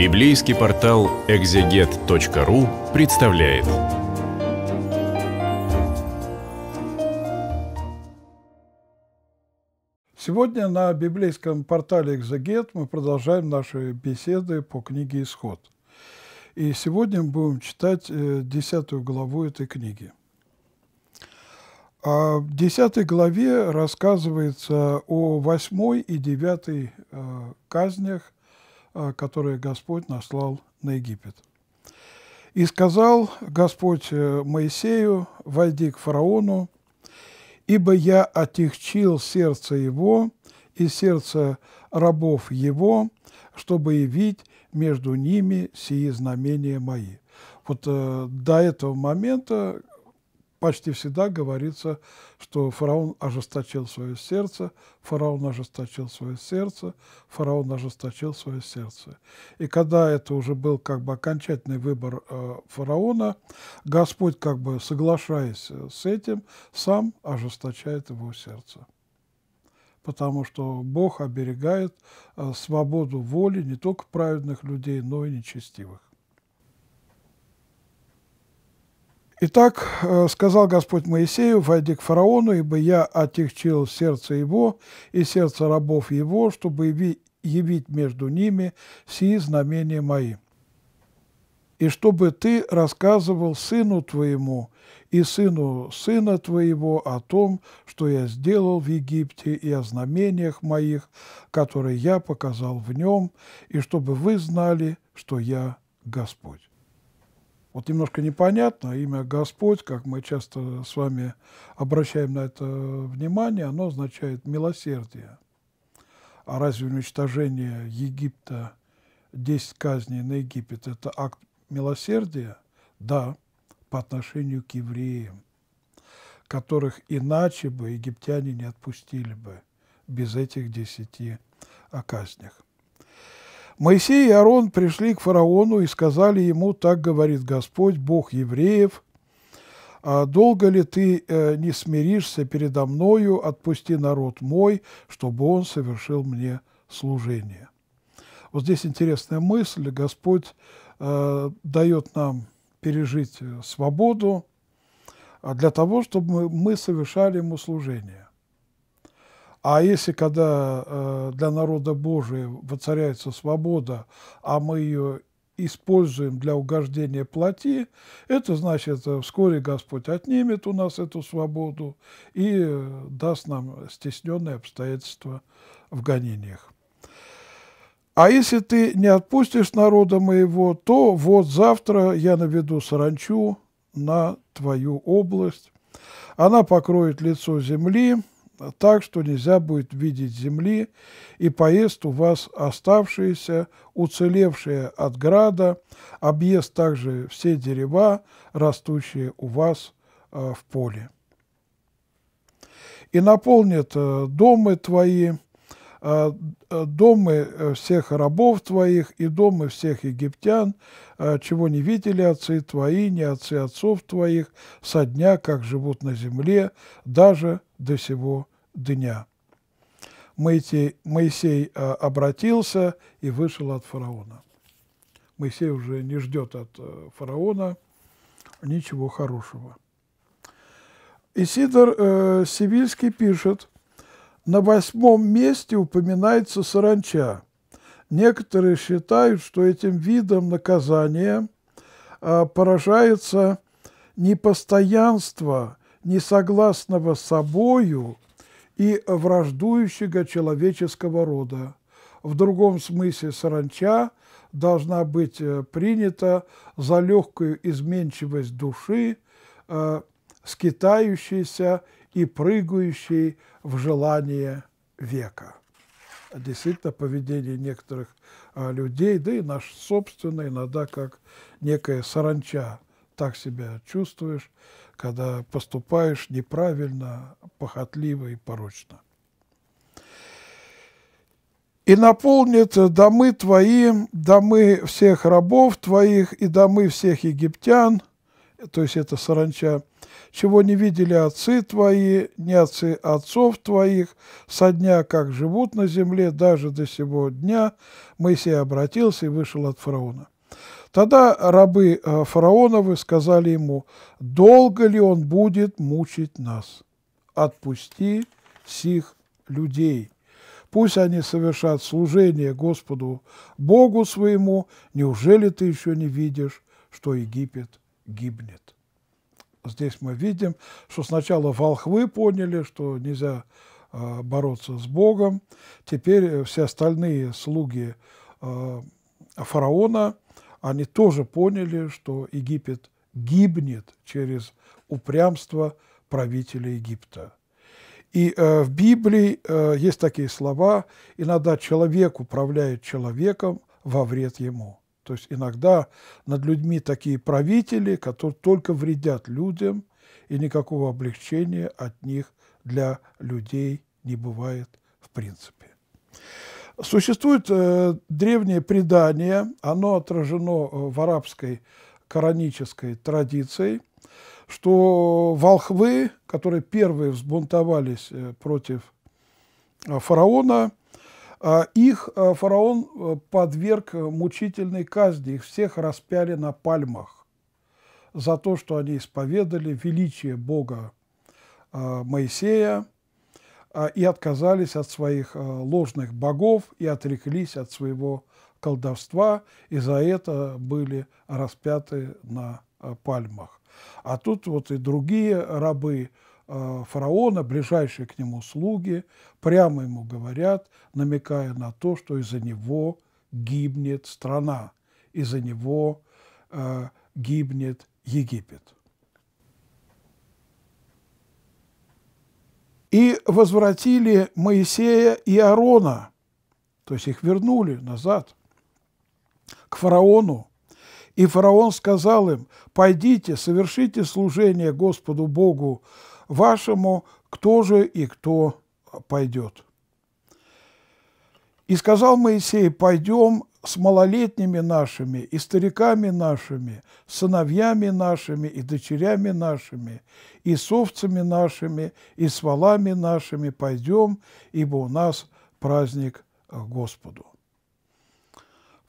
Библейский портал экзегет.ру представляет. Сегодня на библейском портале «Экзегет» мы продолжаем наши беседы по книге «Исход». И сегодня мы будем читать э, десятую главу этой книги. А в десятой главе рассказывается о восьмой и девятой э, казнях – а, которые Господь наслал на Египет. «И сказал Господь э, Моисею, войди к фараону, ибо я отягчил сердце его и сердце рабов его, чтобы явить между ними сии знамения мои». Вот э, до этого момента почти всегда говорится, что фараон ожесточил свое сердце, фараон ожесточил свое сердце, фараон ожесточил свое сердце. И когда это уже был как бы окончательный выбор э, фараона, Господь, как бы соглашаясь э, с этим, сам ожесточает его сердце потому что Бог оберегает э, свободу воли не только праведных людей, но и нечестивых. Итак, э, сказал Господь Моисею, войди к фараону, ибо я отягчил сердце его и сердце рабов его, чтобы явить между ними сии знамения мои. И чтобы ты рассказывал сыну твоему и сыну сына твоего о том, что я сделал в Египте, и о знамениях моих, которые я показал в нем, и чтобы вы знали, что я Господь. Вот немножко непонятно, а имя Господь, как мы часто с вами обращаем на это внимание, оно означает милосердие. А разве уничтожение Египта, 10 казней на Египет – это акт милосердия? Да, по отношению к евреям, которых иначе бы египтяне не отпустили бы без этих десяти о Моисей и Арон пришли к фараону и сказали ему, так говорит Господь, Бог евреев, «А «Долго ли ты э, не смиришься передо мною, отпусти народ мой, чтобы он совершил мне служение?» Вот здесь интересная мысль. Господь э, дает нам пережить свободу а, для того, чтобы мы совершали Ему служение. А если когда э, для народа Божия воцаряется свобода, а мы ее используем для угождения плоти, это значит, э, вскоре Господь отнимет у нас эту свободу и э, даст нам стесненные обстоятельства в гонениях. А если ты не отпустишь народа моего, то вот завтра я наведу саранчу на твою область, она покроет лицо земли, так, что нельзя будет видеть земли, и поезд у вас оставшиеся, уцелевшие от града, объезд также все дерева, растущие у вас э, в поле. И наполнят э, дома твои, э, домы всех рабов твоих и домы всех египтян, чего не видели отцы твои, не отцы отцов твоих, со дня, как живут на земле, даже до сего дня. Моисей, Моисей э, обратился и вышел от фараона. Моисей уже не ждет от э, фараона ничего хорошего. Исидор э, Сивильский пишет, на восьмом месте упоминается саранча. Некоторые считают, что этим видом наказания э, поражается непостоянство несогласного с собою и враждующего человеческого рода. В другом смысле саранча должна быть э, принята за легкую изменчивость души, э, скитающейся и прыгающей в желание века. Действительно, поведение некоторых э, людей, да и наш собственный, иногда как некая саранча, так себя чувствуешь, когда поступаешь неправильно, похотливо и порочно. И наполнит домы твои, домы всех рабов твоих и домы всех египтян, то есть это саранча, чего не видели отцы твои, не отцы отцов твоих, со дня, как живут на земле, даже до сего дня, Моисей обратился и вышел от фараона. Тогда рабы э, фараоновы сказали ему, долго ли он будет мучить нас? отпусти сих людей. Пусть они совершат служение Господу Богу своему. Неужели ты еще не видишь, что Египет гибнет? Здесь мы видим, что сначала волхвы поняли, что нельзя а, бороться с Богом. Теперь э, все остальные слуги а, фараона, они тоже поняли, что Египет гибнет через упрямство правителя Египта. И э, в Библии э, есть такие слова, иногда человек управляет человеком во вред ему. То есть иногда над людьми такие правители, которые только вредят людям, и никакого облегчения от них для людей не бывает в принципе. Существует э, древнее предание, оно отражено в арабской коранической традиции – что волхвы, которые первые взбунтовались э, против э, фараона, э, их фараон подверг мучительной казни, их всех распяли на пальмах за то, что они исповедали величие Бога Моисея и отказались от своих ложных богов и отреклись от своего колдовства, и за это были распяты на пальмах. А тут вот и другие рабы э, фараона, ближайшие к нему слуги, прямо ему говорят, намекая на то, что из-за него гибнет страна, из-за него э, гибнет Египет. И возвратили Моисея и Аарона, то есть их вернули назад, к фараону, и фараон сказал им, «Пойдите, совершите служение Господу Богу вашему, кто же и кто пойдет». И сказал Моисей, «Пойдем с малолетними нашими, и стариками нашими, сыновьями нашими, и дочерями нашими, и с овцами нашими, и с валами нашими пойдем, ибо у нас праздник Господу».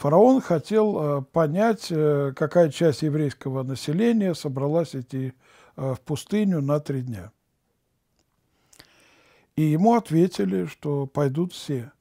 Фараон хотел э, понять, э, какая часть еврейского населения собралась идти э, в пустыню на три дня. И ему ответили, что пойдут все.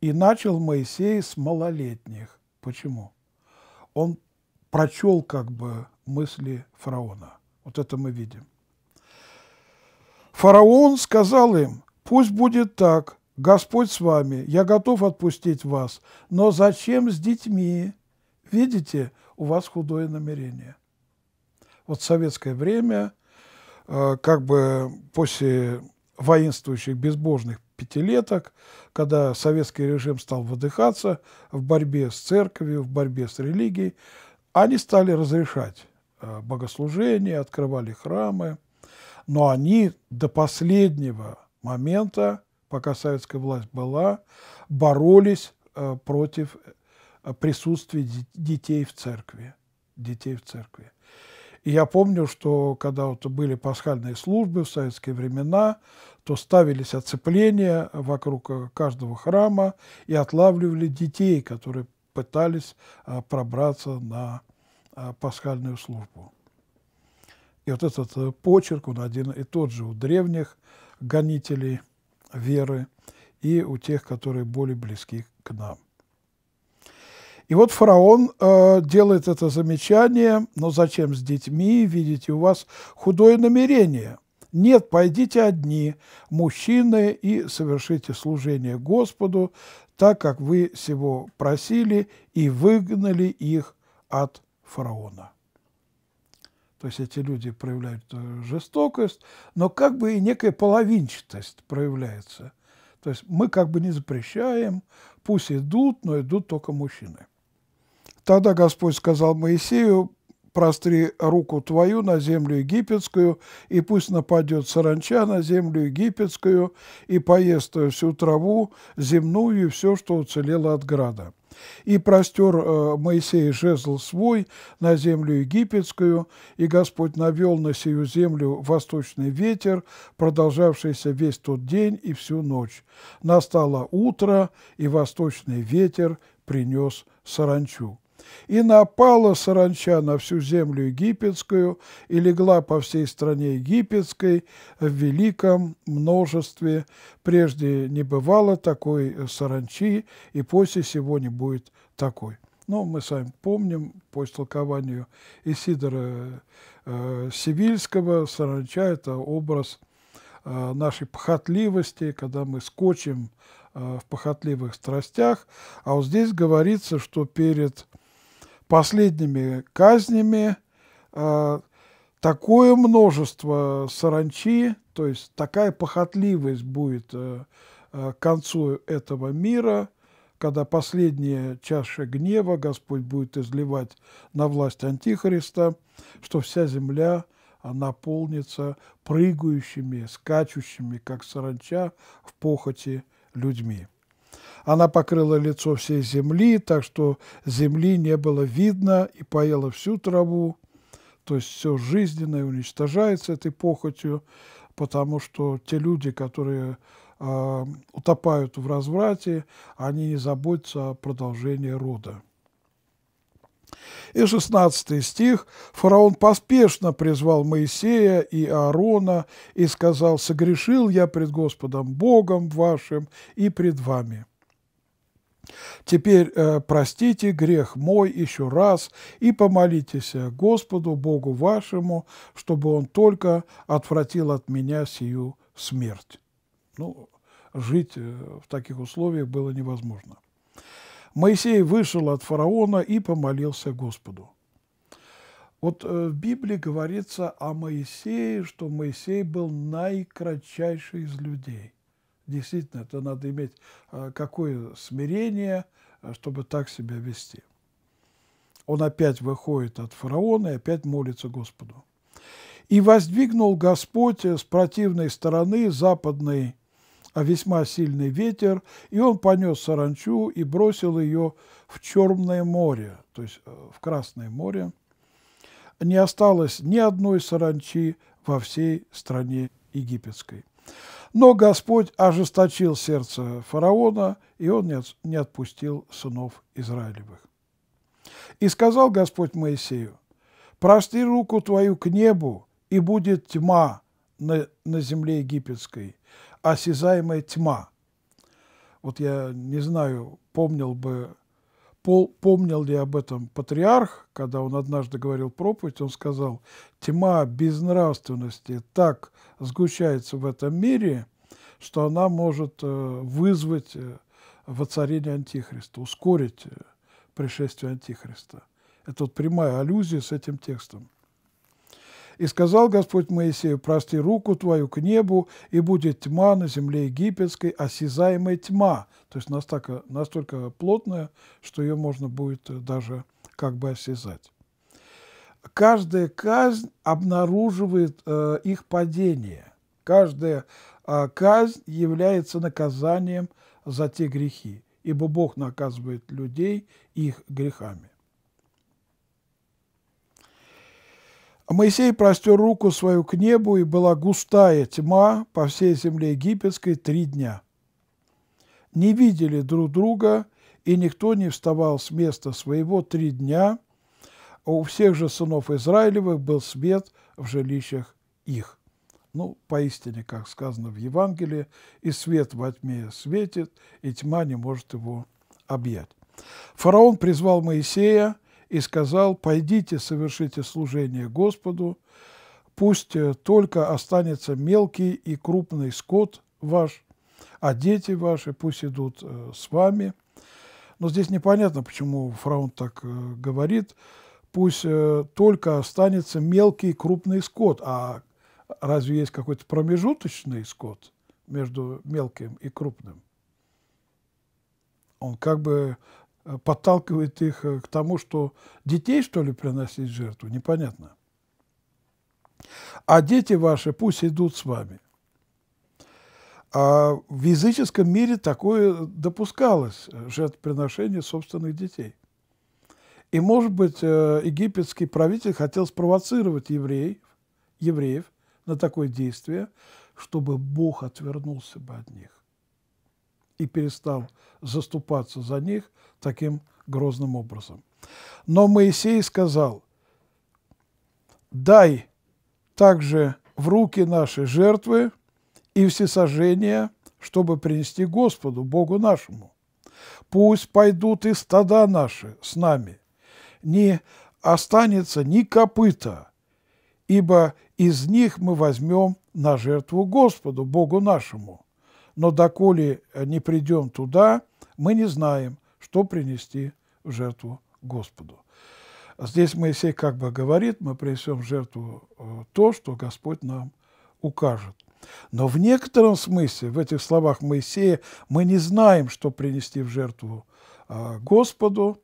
И начал Моисей с малолетних. Почему? Он прочел как бы мысли фараона. Вот это мы видим. Фараон сказал им, пусть будет так, Господь с вами, я готов отпустить вас, но зачем с детьми? Видите, у вас худое намерение. Вот в советское время, э, как бы после воинствующих безбожных пятилеток, когда советский режим стал выдыхаться в борьбе с церковью, в борьбе с религией, они стали разрешать э, богослужения, открывали храмы, но они до последнего момента пока советская власть была, боролись э, против э, присутствия детей в церкви. Детей в церкви. И я помню, что когда вот были пасхальные службы в советские времена, то ставились оцепления вокруг э, каждого храма и отлавливали детей, которые пытались пробраться на пасхальную службу. И вот этот почерк, он один и тот же у древних гонителей – веры и у тех, которые более близки к нам. И вот фараон э, делает это замечание, но зачем с детьми, видите, у вас худое намерение. Нет, пойдите одни, мужчины, и совершите служение Господу, так как вы всего просили, и выгнали их от фараона. То есть эти люди проявляют э, жестокость, но как бы и некая половинчатость проявляется. То есть мы как бы не запрещаем, пусть идут, но идут только мужчины. Тогда Господь сказал Моисею, простри руку твою на землю египетскую, и пусть нападет саранча на землю египетскую, и поест всю траву земную и все, что уцелело от града. И простер э, Моисей жезл свой на землю египетскую, и Господь навел на сию землю восточный ветер, продолжавшийся весь тот день и всю ночь. Настало утро, и восточный ветер принес саранчу. И напала саранча на всю землю египетскую и легла по всей стране египетской в великом множестве. Прежде не бывало такой саранчи, и после сего не будет такой. Но ну, мы с вами помним по истолкованию Исидора э, Сивильского, саранча – это образ э, нашей похотливости, когда мы скочим э, в похотливых страстях. А вот здесь говорится, что перед последними казнями а, такое множество саранчи, то есть такая похотливость будет э, э, к концу этого мира, когда последняя чаша гнева Господь будет изливать на власть Антихриста, что вся земля наполнится прыгающими, скачущими, как саранча, в похоти людьми. Она покрыла лицо всей земли, так что земли не было видно и поела всю траву. То есть все жизненное уничтожается этой похотью, потому что те люди, которые э, утопают в разврате, они не заботятся о продолжении рода. И 16 стих. «Фараон поспешно призвал Моисея и Аарона и сказал, «Согрешил я пред Господом Богом вашим и пред вами». Теперь э, простите грех мой еще раз и помолитесь Господу Богу вашему, чтобы Он только отвратил от меня сию смерть. Ну, жить э, в таких условиях было невозможно. Моисей вышел от фараона и помолился Господу. Вот э, в Библии говорится о Моисее, что Моисей был наикратчайший из людей. Действительно, это надо иметь э, какое смирение, э, чтобы так себя вести. Он опять выходит от фараона и опять молится Господу. «И воздвигнул Господь э, с противной стороны западный а весьма сильный ветер, и он понес саранчу и бросил ее в Черное море, то есть в Красное море. Не осталось ни одной саранчи во всей стране египетской. Но Господь ожесточил сердце фараона, и он не отпустил сынов Израилевых. И сказал Господь Моисею, «Прости руку твою к небу, и будет тьма на, на земле египетской, осязаемая тьма». Вот я не знаю, помнил бы пол, помнил ли об этом патриарх, когда он однажды говорил проповедь, он сказал, тьма безнравственности так сгущается в этом мире, что она может э, вызвать э, воцарение Антихриста, ускорить э, пришествие Антихриста. Это вот прямая аллюзия с этим текстом. И сказал Господь Моисею, прости руку твою к небу, и будет тьма на земле египетской, осязаемая тьма. То есть настолько, настолько плотная, что ее можно будет э, даже как бы осязать. Каждая казнь обнаруживает э, их падение. Каждая э, казнь является наказанием за те грехи, ибо Бог наказывает людей их грехами. А Моисей простер руку свою к небу, и была густая тьма по всей земле египетской три дня. Не видели друг друга, и никто не вставал с места своего три дня, а у всех же сынов Израилевых был свет в жилищах их. Ну, поистине, как сказано в Евангелии, и свет во тьме светит, и тьма не может его объять. Фараон призвал Моисея, и сказал, «Пойдите, совершите служение Господу, пусть э, только останется мелкий и крупный скот ваш, а дети ваши пусть идут э, с вами». Но здесь непонятно, почему фараон так э, говорит. Пусть только останется мелкий и крупный скот. А разве есть какой-то промежуточный скот между мелким и крупным? Он как бы подталкивает их э, к тому, что детей, что ли, приносить жертву, непонятно. А дети ваши пусть идут с вами. А в языческом мире такое допускалось, э, жертвоприношение собственных детей. И, может быть, э, египетский правитель хотел спровоцировать евреев, евреев на такое действие, чтобы Бог отвернулся бы от них и перестал заступаться за них таким грозным образом. Но Моисей сказал, «Дай также в руки наши жертвы и всесожжения, чтобы принести Господу, Богу нашему. Пусть пойдут и стада наши с нами, не останется ни копыта, ибо из них мы возьмем на жертву Господу, Богу нашему» но доколе э, не придем туда, мы не знаем, что принести в жертву Господу. Здесь Моисей как бы говорит, мы принесем в жертву э, то, что Господь нам укажет. Но в некотором смысле в этих словах Моисея мы не знаем, что принести в жертву э, Господу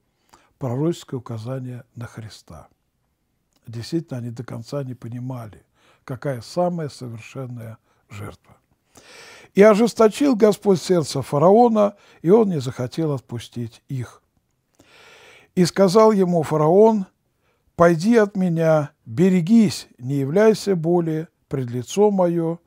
пророческое указание на Христа. Действительно, они до конца не понимали, какая самая совершенная жертва. И ожесточил Господь сердце фараона, и он не захотел отпустить их. И сказал ему фараон, «Пойди от меня, берегись, не являйся более пред лицо мое,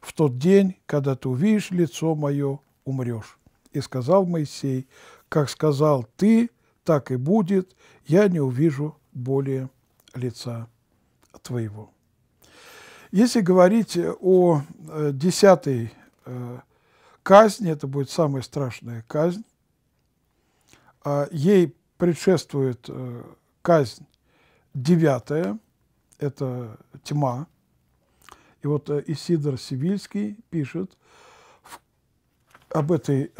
в тот день, когда ты увидишь лицо мое, умрешь». И сказал Моисей, «Как сказал ты, так и будет, я не увижу более лица твоего». Если говорить о э, десятой Э, казнь, это будет самая страшная казнь. А, ей предшествует э, казнь девятая, это тьма. И вот э, Исидор Сибильский пишет об этой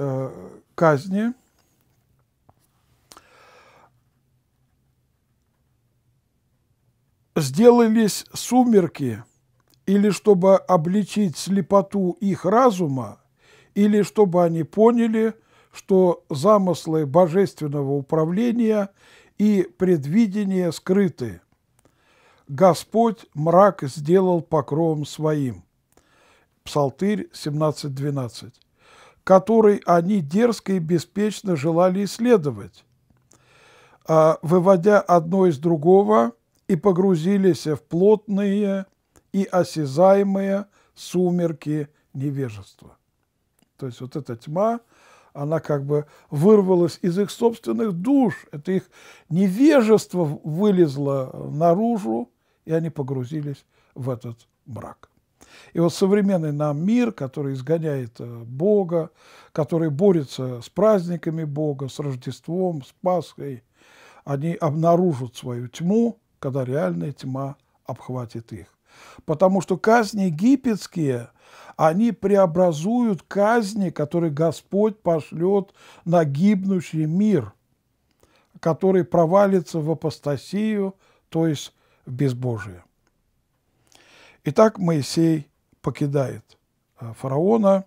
казни. Сделались сумерки – или чтобы обличить слепоту их разума, или чтобы они поняли, что замыслы божественного управления и предвидения скрыты. Господь мрак сделал покровом своим. Псалтырь 17.12 который они дерзко и беспечно желали исследовать, а, выводя одно из другого и погрузились в плотные и осязаемые сумерки невежества. То есть вот эта тьма, она как бы вырвалась из их собственных душ, это их невежество вылезло наружу, и они погрузились в этот мрак. И вот современный нам мир, который изгоняет э, Бога, который борется с праздниками Бога, с Рождеством, с Пасхой, они обнаружат свою тьму, когда реальная тьма обхватит их потому что казни египетские, они преобразуют казни, которые Господь пошлет на гибнущий мир, который провалится в апостасию, то есть в безбожие. Итак, Моисей покидает э, фараона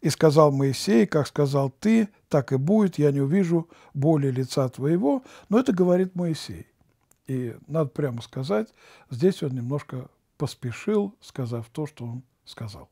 и сказал Моисей, как сказал ты, так и будет, я не увижу более лица твоего, но это говорит Моисей. И, надо прямо сказать, здесь он немножко поспешил, сказав то, что он сказал.